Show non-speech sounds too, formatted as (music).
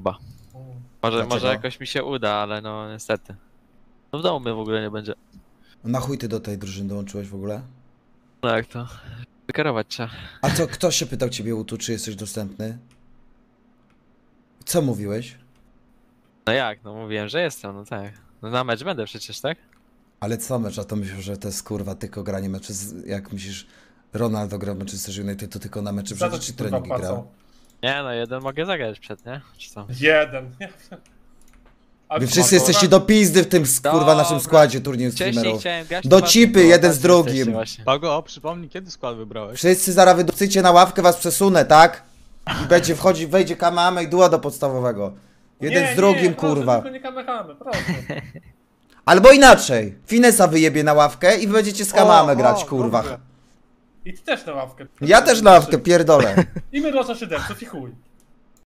chyba. Może, może jakoś mi się uda, ale no niestety. No w domu mnie w ogóle nie będzie. Na chuj ty do tej drużyny dołączyłeś w ogóle? No jak to? Wykierować trzeba. A to kto się pytał ciebie u tu, czy jesteś dostępny? Co mówiłeś? No jak, no mówiłem, że jestem, no tak. No na mecz będę przecież, tak? Ale co mecz, a to myślę, że to jest kurwa tylko granie meczy, jak myślisz, Ronaldo gra w Manchester United, to tylko na mecze przecież ci treningi grał. Nie no, jeden mogę zagrać przed, nie? Czy co? Jeden. (laughs) Wy wszyscy jesteście do pizdy w tym kurwa naszym składzie turnieju streamerów. Do cipy, jeden z drugim. Pago, o, przypomnij, kiedy skład wybrałeś? Wszyscy zaraz wyducycie na ławkę was przesunę, tak? I będzie wchodzi, wejdzie kamamę i duła do podstawowego. Jeden Nie, z drugim, nie, Proszę, kurwa. tylko nie proszę. Albo inaczej. Finesa wyjebie na ławkę i wy będziecie z kamamę grać, kurwa. dobrze. I ty też na ławkę. Ja też na ławkę, pierdolę. I my roza szyderców i chuj.